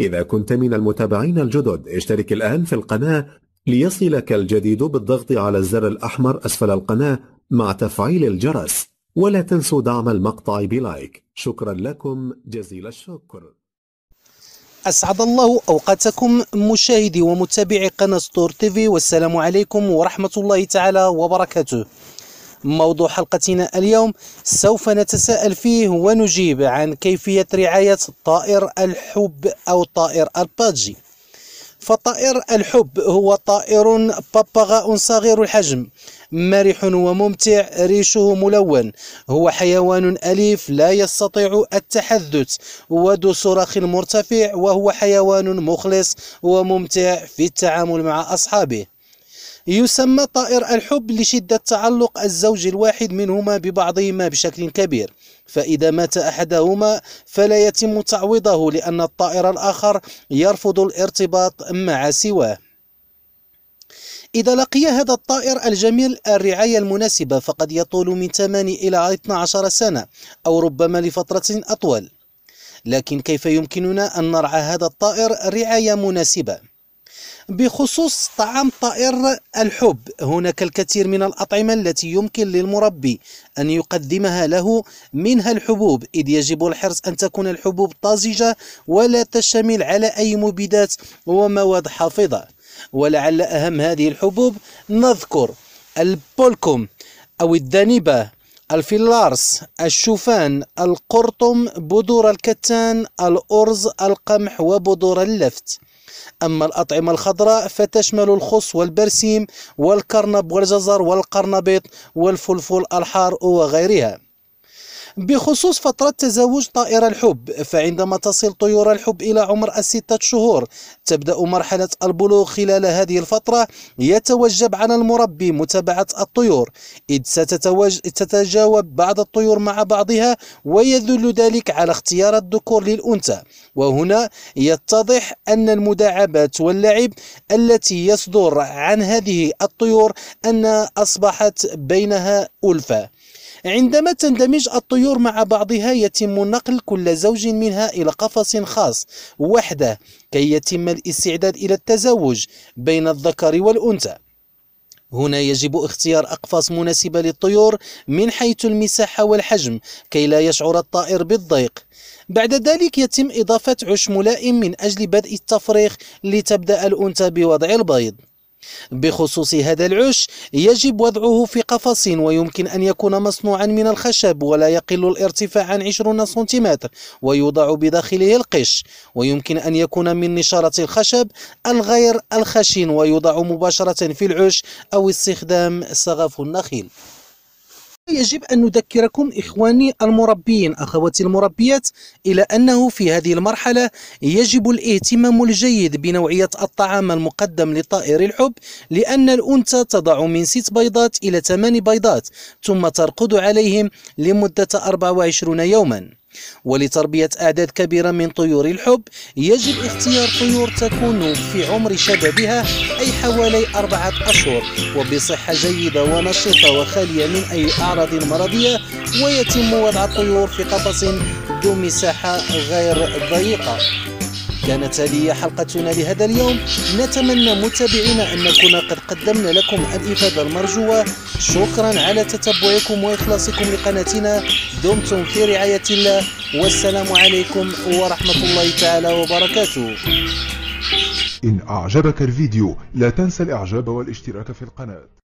إذا كنت من المتابعين الجدد اشترك الآن في القناة ليصلك الجديد بالضغط على الزر الأحمر أسفل القناة مع تفعيل الجرس ولا تنسوا دعم المقطع بلايك شكرا لكم جزيل الشكر أسعد الله أوقاتكم مشاهدي ومتابعي قناة ستور تيفي والسلام عليكم ورحمة الله تعالى وبركاته موضوع حلقتنا اليوم سوف نتساءل فيه ونجيب عن كيفية رعاية طائر الحب أو طائر البادجي فطائر الحب هو طائر ببغاء صغير الحجم مرح وممتع ريشه ملون هو حيوان أليف لا يستطيع التحدث وذو صراخ مرتفع وهو حيوان مخلص وممتع في التعامل مع أصحابه يسمى طائر الحب لشدة تعلق الزوج الواحد منهما ببعضهما بشكل كبير فإذا مات أحدهما فلا يتم تعويضه لأن الطائر الآخر يرفض الارتباط مع سواه إذا لقي هذا الطائر الجميل الرعاية المناسبة فقد يطول من 8 إلى 12 سنة أو ربما لفترة أطول لكن كيف يمكننا أن نرعى هذا الطائر رعاية مناسبة؟ بخصوص طعام طائر الحب هناك الكثير من الأطعمة التي يمكن للمربي أن يقدمها له منها الحبوب إذ يجب الحرص أن تكون الحبوب طازجة ولا تشتمل على أي مبيدات ومواد حافظة ولعل أهم هذه الحبوب نذكر البولكم أو الذنبة الفلارس الشوفان القرطم بذور الكتان الأرز القمح وبذور اللفت أما الأطعمة الخضراء فتشمل الخص والبرسيم والكرنب والجزر والقرنبيط والفلفل الحار وغيرها بخصوص فترة تزاوج طائر الحب فعندما تصل طيور الحب إلى عمر الستة شهور تبدأ مرحلة البلوغ خلال هذه الفترة يتوجب على المربي متابعة الطيور إذ ستتوج... بعض الطيور مع بعضها ويدل ذلك على اختيار الذكور للأنثى وهنا يتضح أن المداعبات واللعب التي يصدر عن هذه الطيور أن أصبحت بينها ألفة عندما تندمج الطيور مع بعضها يتم نقل كل زوج منها إلى قفص خاص وحده كي يتم الاستعداد إلى التزاوج بين الذكر والأنثى هنا يجب اختيار أقفاص مناسبة للطيور من حيث المساحة والحجم كي لا يشعر الطائر بالضيق بعد ذلك يتم إضافة عش ملائم من أجل بدء التفريخ لتبدأ الأنثى بوضع البيض بخصوص هذا العش يجب وضعه في قفص ويمكن أن يكون مصنوعا من الخشب ولا يقل الارتفاع عن 20 سنتيمتر ويوضع بداخله القش ويمكن أن يكون من نشارة الخشب الغير الخشن ويوضع مباشرة في العش أو استخدام سغف النخيل يجب أن نذكركم إخواني المربيين أخواتي المربيات إلى أنه في هذه المرحلة يجب الاهتمام الجيد بنوعية الطعام المقدم لطائر الحب لأن الأنثى تضع من ست بيضات إلى ثمان بيضات ثم ترقد عليهم لمدة 24 يوماً ولتربية أعداد كبيرة من طيور الحب يجب اختيار طيور تكون في عمر شبابها أي حوالي أربعة أشهر وبصحة جيدة ونشطة وخالية من أي أعراض مرضية ويتم وضع الطيور في قفص ذو مساحة غير ضيقة كانت هذه حلقتنا لهذا اليوم نتمنى متابعينا أن نكون قد قدمنا لكم الإفادة المرجوة شكرا على تتبعكم وإخلاصكم لقناتنا دمتم في رعاية الله والسلام عليكم ورحمة الله تعالى وبركاته إن أعجبك الفيديو لا تنسى الإعجاب والاشتراك في القناة